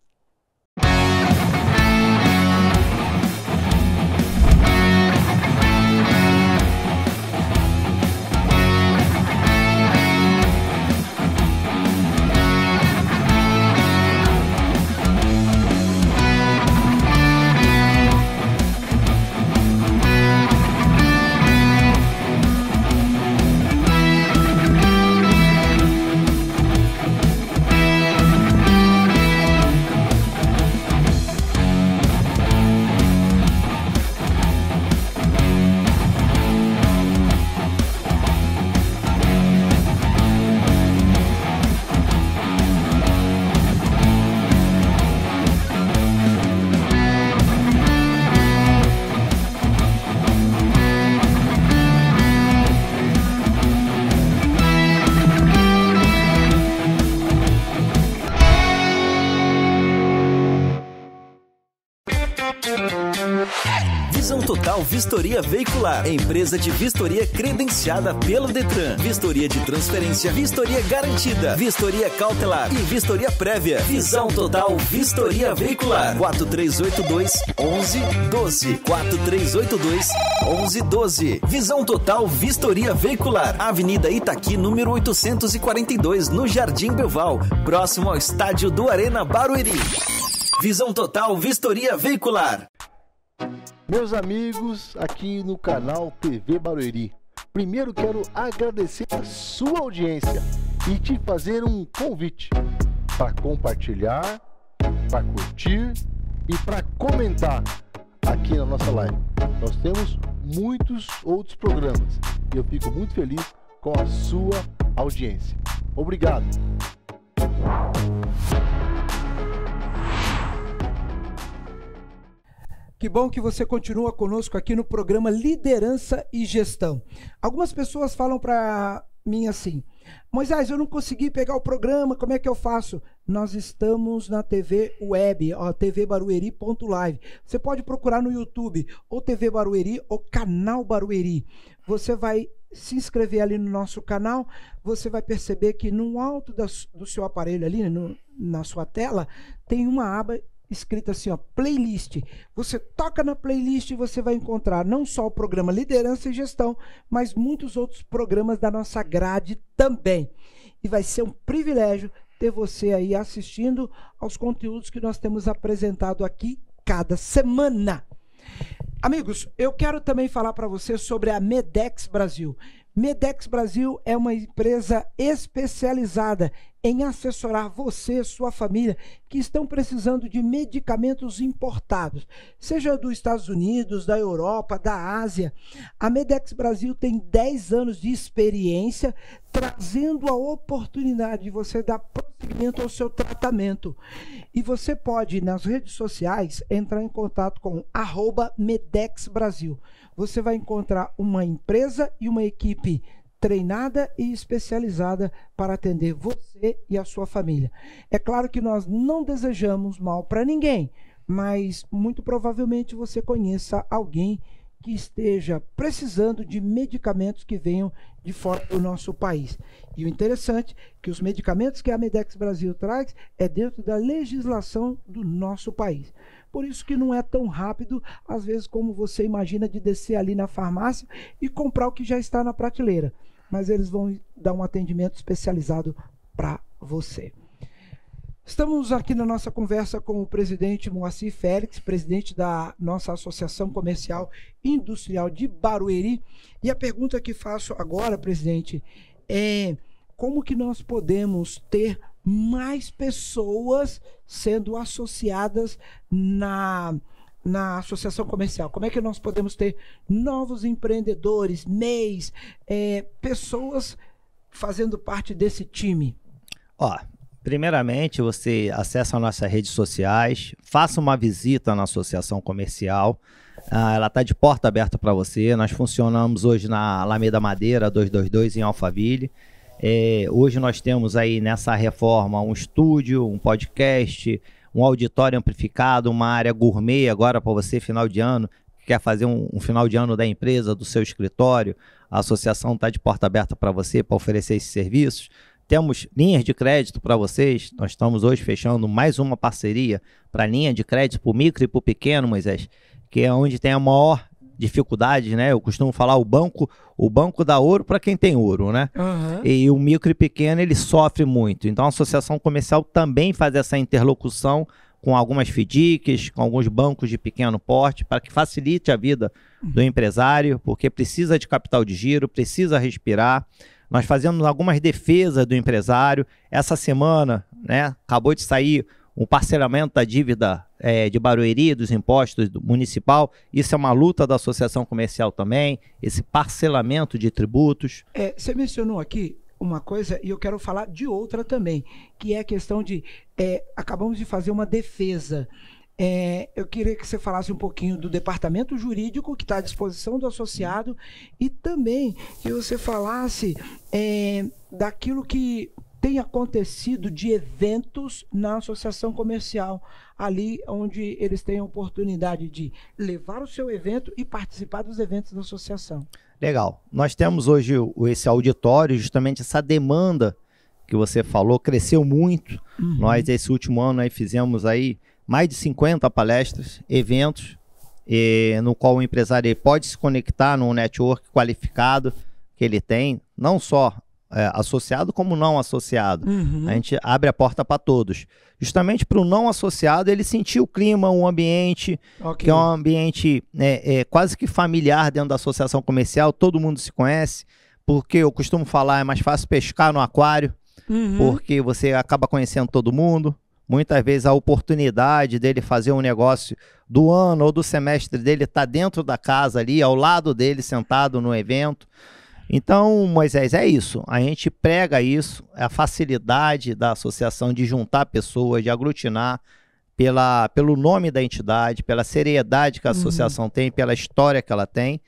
Vistoria Veicular, empresa de vistoria credenciada pelo Detran. Vistoria de transferência, vistoria garantida, vistoria cautelar e vistoria prévia. Visão total Vistoria Veicular. 4382 1112. 4382 1112. Visão total Vistoria Veicular. Avenida Itaqui, número 842, no Jardim Belval, próximo ao estádio do Arena Barueri. Visão Total Vistoria Veicular. Meus amigos, aqui no canal TV Barueri, primeiro quero agradecer a sua audiência e te fazer um convite para compartilhar, para curtir e para comentar aqui na nossa live. Nós temos muitos outros programas e eu fico muito feliz com a sua audiência. Obrigado! Que bom que você continua conosco aqui no programa Liderança e Gestão. Algumas pessoas falam para mim assim: Moisés, eu não consegui pegar o programa, como é que eu faço? Nós estamos na TV web, ó, tvbarueri.live. Você pode procurar no YouTube, ou TV Barueri, ou Canal Barueri. Você vai se inscrever ali no nosso canal, você vai perceber que no alto do seu aparelho ali, no, na sua tela, tem uma aba escrito assim, ó, playlist. Você toca na playlist e você vai encontrar não só o programa Liderança e Gestão, mas muitos outros programas da nossa grade também. E vai ser um privilégio ter você aí assistindo aos conteúdos que nós temos apresentado aqui cada semana. Amigos, eu quero também falar para você sobre a Medex Brasil. Medex Brasil é uma empresa especializada em assessorar você, sua família, que estão precisando de medicamentos importados, seja dos Estados Unidos, da Europa, da Ásia. A Medex Brasil tem 10 anos de experiência trazendo a oportunidade de você dar prosseguimento ao seu tratamento. E você pode, nas redes sociais, entrar em contato com arroba Medex Brasil você vai encontrar uma empresa e uma equipe treinada e especializada para atender você e a sua família. É claro que nós não desejamos mal para ninguém, mas muito provavelmente você conheça alguém que esteja precisando de medicamentos que venham de fora do nosso país. E o interessante é que os medicamentos que a Medex Brasil traz é dentro da legislação do nosso país. Por isso que não é tão rápido, às vezes, como você imagina de descer ali na farmácia e comprar o que já está na prateleira. Mas eles vão dar um atendimento especializado para você. Estamos aqui na nossa conversa com o presidente Moacir Félix, presidente da nossa Associação Comercial Industrial de Barueri. E a pergunta que faço agora, presidente, é como que nós podemos ter mais pessoas sendo associadas na, na associação comercial? Como é que nós podemos ter novos empreendedores, MEIs, é, pessoas fazendo parte desse time? Ó, primeiramente você acessa nossas redes sociais, faça uma visita na associação comercial. Ah, ela está de porta aberta para você. Nós funcionamos hoje na Alameda Madeira 222 em Alphaville. É, hoje nós temos aí nessa reforma um estúdio, um podcast, um auditório amplificado, uma área gourmet agora para você, final de ano, quer fazer um, um, final de ano da empresa, do seu escritório. A associação está de porta aberta para você para oferecer esses serviços. Temos linhas de crédito para vocês. Nós estamos hoje fechando mais uma parceria para linha de crédito para o micro e para o pequeno, Moisés, que é onde tem a maior dificuldades, né? Eu costumo falar o banco, o banco dá ouro para quem tem ouro, né? Uhum. E o micro e pequeno ele sofre muito. Então a associação comercial também faz essa interlocução com algumas FDICs, com alguns bancos de pequeno porte, para que facilite a vida do empresário, porque precisa de capital de giro, precisa respirar. Nós fazemos algumas defesas do empresário. Essa semana, né, acabou de sair o parcelamento da dívida é, de Barueri, dos impostos do municipal. Isso é uma luta da associação comercial também, esse parcelamento de tributos. É, você mencionou aqui uma coisa e eu quero falar de outra também, que é a questão de. É, acabamos de fazer uma defesa. É, eu queria que você falasse um pouquinho do departamento jurídico que está à disposição do associado e também que você falasse é, daquilo que tem acontecido de eventos na associação comercial, ali onde eles têm a oportunidade de levar o seu evento e participar dos eventos da associação. Legal. Nós temos hoje esse auditório, justamente essa demanda que você falou, cresceu muito. Uhum. Nós, esse último ano, aí, fizemos aí mais de 50 palestras, eventos, e, no qual o empresário pode se conectar num network qualificado que ele tem, não só é, associado como não associado. Uhum. A gente abre a porta para todos. Justamente para o não associado ele sentir o clima, o ambiente, okay. que é um ambiente é, é, quase que familiar dentro da associação comercial, todo mundo se conhece, porque eu costumo falar, é mais fácil pescar no aquário, uhum. porque você acaba conhecendo todo mundo. Muitas vezes a oportunidade dele fazer um negócio do ano ou do semestre dele está dentro da casa ali, ao lado dele, sentado no evento. Então, Moisés, é isso. A gente prega isso, é a facilidade da associação de juntar pessoas, de aglutinar pela, pelo nome da entidade, pela seriedade que a uhum. associação uhum. tem, pela história que ela tem.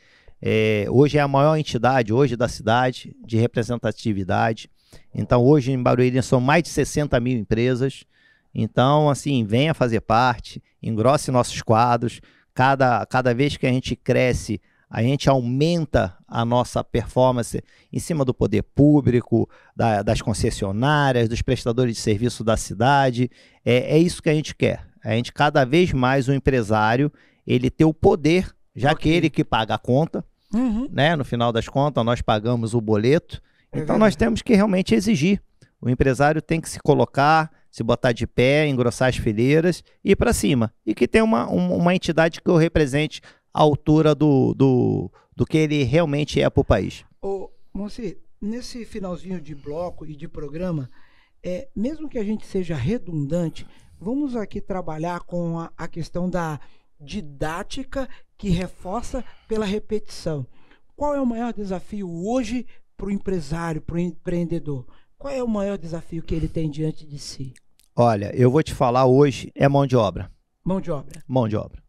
É, hoje é a maior entidade hoje da cidade de representatividade. Então, hoje em Barueri são mais de 60 mil empresas. Então, assim, venha fazer parte, engrosse nossos quadros. Cada, cada vez que a gente cresce, a gente aumenta a nossa performance em cima do poder público, da, das concessionárias, dos prestadores de serviço da cidade. É, é, isso que a gente quer. A gente cada vez mais o empresário ele ter o poder, já okay. que ele que paga a conta, uhum. né? No final das contas nós pagamos o boleto. É então verdade. nós temos que realmente exigir. O empresário tem que se colocar, se botar de pé, engrossar as fileiras e ir para cima. E que tenha uma, uma, uma entidade que o represente altura do, do, do que ele realmente é para o país. Ô, Monsi, nesse finalzinho de bloco e de programa, é, mesmo que a gente seja redundante, vamos aqui trabalhar com a, a questão da didática que reforça pela repetição. Qual é o maior desafio hoje para o empresário, para o empreendedor? Qual é o maior desafio que ele tem diante de si? Olha, eu vou te falar hoje é mão de obra. Mão de obra. Mão de obra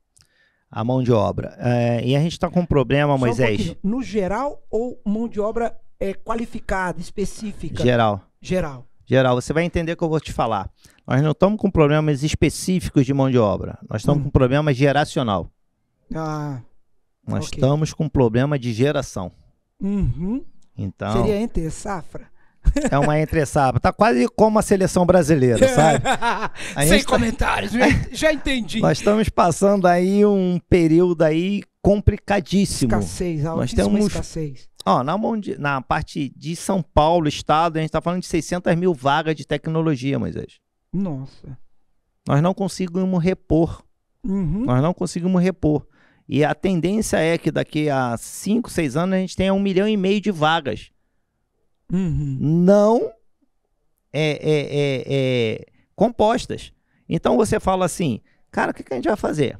a mão de obra. É, e a gente está com um problema, Só Moisés. Um no geral ou mão de obra é, qualificada, específica? Geral. Geral. Geral, você vai entender o que eu vou te falar. Nós não estamos com problemas específicos de mão de obra. Nós estamos hum. com problema geracional. Ah. Nós okay. estamos com problema de geração. Uhum. Então. Seria entre safra? É uma entre-safra. Tá quase como a seleção brasileira, *laughs* sabe? Sem tá... comentários, já entendi. Nós estamos passando aí um período aí complicadíssimo. Escassez, Nós temos escassez. Ó, na, na parte de São Paulo, estado, a gente está falando de 600 mil vagas de tecnologia, Moisés. Nossa. Nós não conseguimos repor. Uhum. Nós não conseguimos repor. E a tendência é que daqui a 5, 6 anos a gente tenha um milhão e meio de vagas uhum. não é é, é, é, compostas. Então você fala assim, cara, o que, que a gente vai fazer?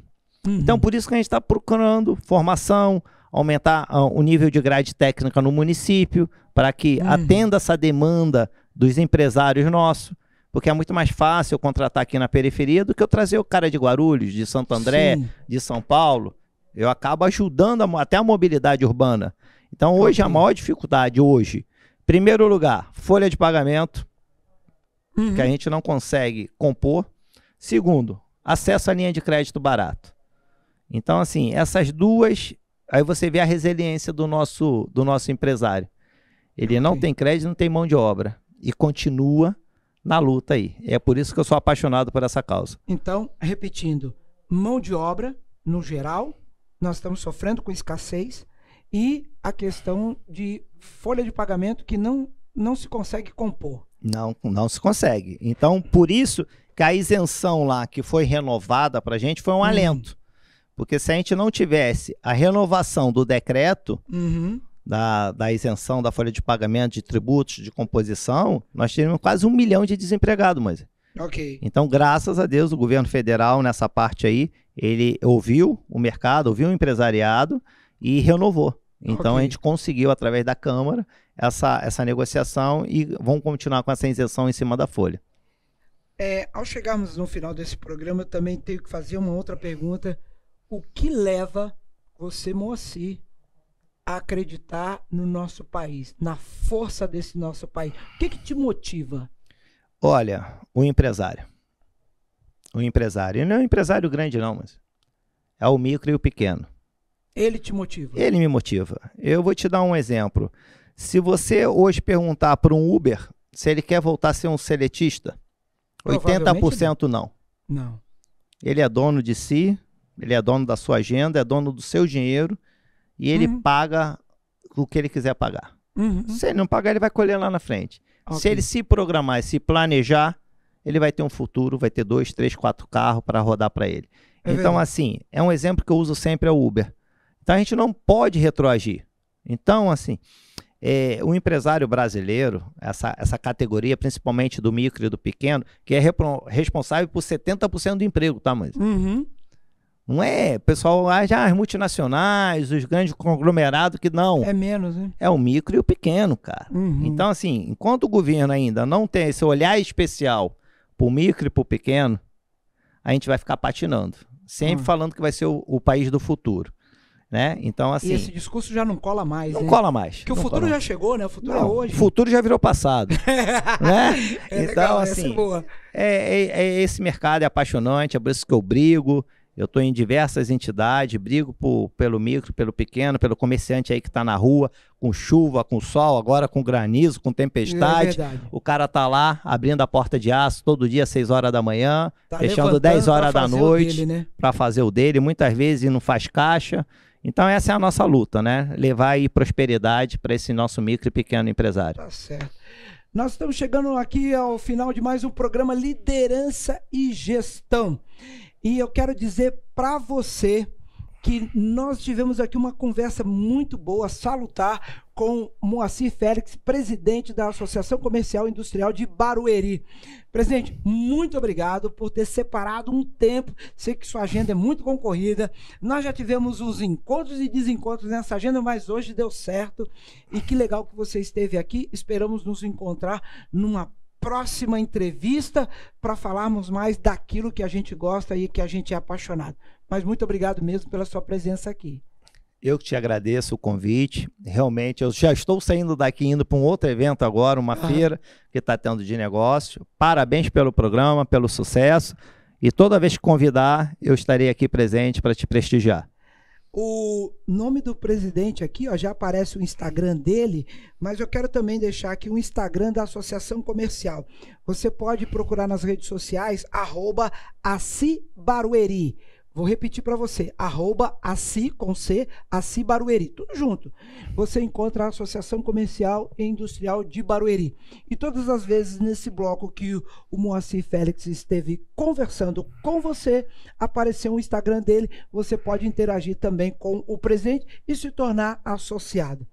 Uhum. Então por isso que a gente está procurando formação, aumentar uh, o nível de grade técnica no município, para que uhum. atenda essa demanda dos empresários nossos, porque é muito mais fácil eu contratar aqui na periferia do que eu trazer o cara de Guarulhos, de Santo André, Sim. de São Paulo. Eu acabo ajudando a, até a mobilidade urbana. Então hoje a maior dificuldade hoje Primeiro lugar, folha de pagamento, uhum. que a gente não consegue compor. Segundo, acesso à linha de crédito barato. Então, assim, essas duas, aí você vê a resiliência do nosso, do nosso empresário. Ele okay. não tem crédito, não tem mão de obra e continua na luta aí. É por isso que eu sou apaixonado por essa causa. Então, repetindo, mão de obra no geral, nós estamos sofrendo com escassez e a questão de folha de pagamento que não, não se consegue compor. Não, não se consegue. Então, por isso que a isenção lá que foi renovada para a gente foi um uhum. alento. Porque se a gente não tivesse a renovação do decreto uhum. da, da isenção da folha de pagamento de tributos, de composição, nós teríamos quase um milhão de desempregados, mas. ok Então, graças a Deus, o governo federal, nessa parte aí, ele ouviu o mercado, ouviu o empresariado e renovou. Então okay. a gente conseguiu, através da Câmara, essa, essa negociação e vamos continuar com essa isenção em cima da folha. É, ao chegarmos no final desse programa, eu também tenho que fazer uma outra pergunta. O que leva você, Moacir, a acreditar no nosso país, na força desse nosso país? O que, que te motiva? Olha, o empresário. O empresário. E não é um empresário grande, não, mas é o micro e o pequeno. Ele te motiva. Ele me motiva. Eu vou te dar um exemplo. Se você hoje perguntar para um Uber se ele quer voltar a ser um seletista, 80% não. Não. Ele é dono de si, ele é dono da sua agenda, é dono do seu dinheiro e ele uhum. paga o que ele quiser pagar. Uhum. Se ele não pagar, ele vai colher lá na frente. Okay. Se ele se programar, se planejar, ele vai ter um futuro, vai ter dois, três, quatro carros para rodar para ele. É então, verdade. assim, é um exemplo que eu uso sempre é o Uber. Então a gente não pode retroagir. Então, assim, é, o empresário brasileiro, essa, essa categoria, principalmente do micro e do pequeno, que é responsável por 70% do emprego, tá, mas uhum. Não é, pessoal age, ah, já as multinacionais, os grandes conglomerados, que não. É menos, né? É o micro e o pequeno, cara. Uhum. Então, assim, enquanto o governo ainda não tem esse olhar especial pro micro e pro pequeno, a gente vai ficar patinando. Sempre uhum. falando que vai ser o, o país do futuro. Né? Então, assim. E esse discurso já não cola mais. Não né? cola mais. Porque o futuro já chegou, né? O futuro é não, é hoje. O futuro já virou passado. *laughs* né? É então, legal, é assim. É, é, é, esse mercado é apaixonante, é por isso que eu brigo. Eu estou em diversas entidades, brigo por, pelo micro, pelo pequeno, pelo comerciante aí que está na rua, com chuva, com sol, agora com granizo, com tempestade. É o cara tá lá abrindo a porta de aço todo dia às 6 horas da manhã, tá fechando 10 horas da noite né? para fazer o dele. Muitas vezes não faz caixa. Então essa é a nossa luta, né? Levar aí prosperidade para esse nosso micro e pequeno empresário. Tá certo. Nós estamos chegando aqui ao final de mais um programa Liderança e Gestão. E eu quero dizer para você que nós tivemos aqui uma conversa muito boa, salutar, com Moacir Félix, presidente da Associação Comercial e Industrial de Barueri. Presidente, muito obrigado por ter separado um tempo. Sei que sua agenda é muito concorrida. Nós já tivemos os encontros e desencontros nessa agenda, mas hoje deu certo. E que legal que você esteve aqui. Esperamos nos encontrar numa próxima entrevista para falarmos mais daquilo que a gente gosta e que a gente é apaixonado. Mas muito obrigado mesmo pela sua presença aqui. Eu que te agradeço o convite. Realmente, eu já estou saindo daqui indo para um outro evento agora, uma ah. feira que está tendo de negócio. Parabéns pelo programa, pelo sucesso. E toda vez que convidar, eu estarei aqui presente para te prestigiar. O nome do presidente aqui, ó, já aparece o Instagram dele, mas eu quero também deixar aqui o Instagram da Associação Comercial. Você pode procurar nas redes sociais, arroba Acibarueri. Vou repetir para você, arroba com C, Assi Barueri, tudo junto. Você encontra a Associação Comercial e Industrial de Barueri. E todas as vezes nesse bloco que o, o Moacir Félix esteve conversando com você, apareceu o Instagram dele, você pode interagir também com o presidente e se tornar associado.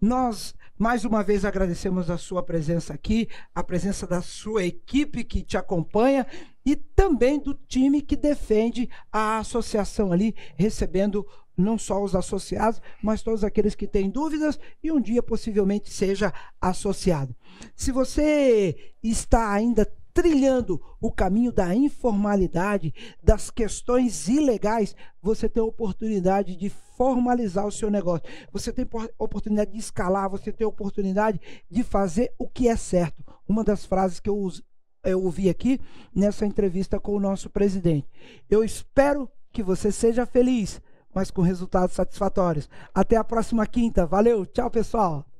Nós mais uma vez agradecemos a sua presença aqui, a presença da sua equipe que te acompanha e também do time que defende a associação ali, recebendo não só os associados, mas todos aqueles que têm dúvidas e um dia possivelmente seja associado. Se você está ainda trilhando o caminho da informalidade, das questões ilegais, você tem a oportunidade de formalizar o seu negócio. Você tem oportunidade de escalar, você tem oportunidade de fazer o que é certo. Uma das frases que eu eu ouvi aqui nessa entrevista com o nosso presidente. Eu espero que você seja feliz, mas com resultados satisfatórios. Até a próxima quinta. Valeu, tchau, pessoal.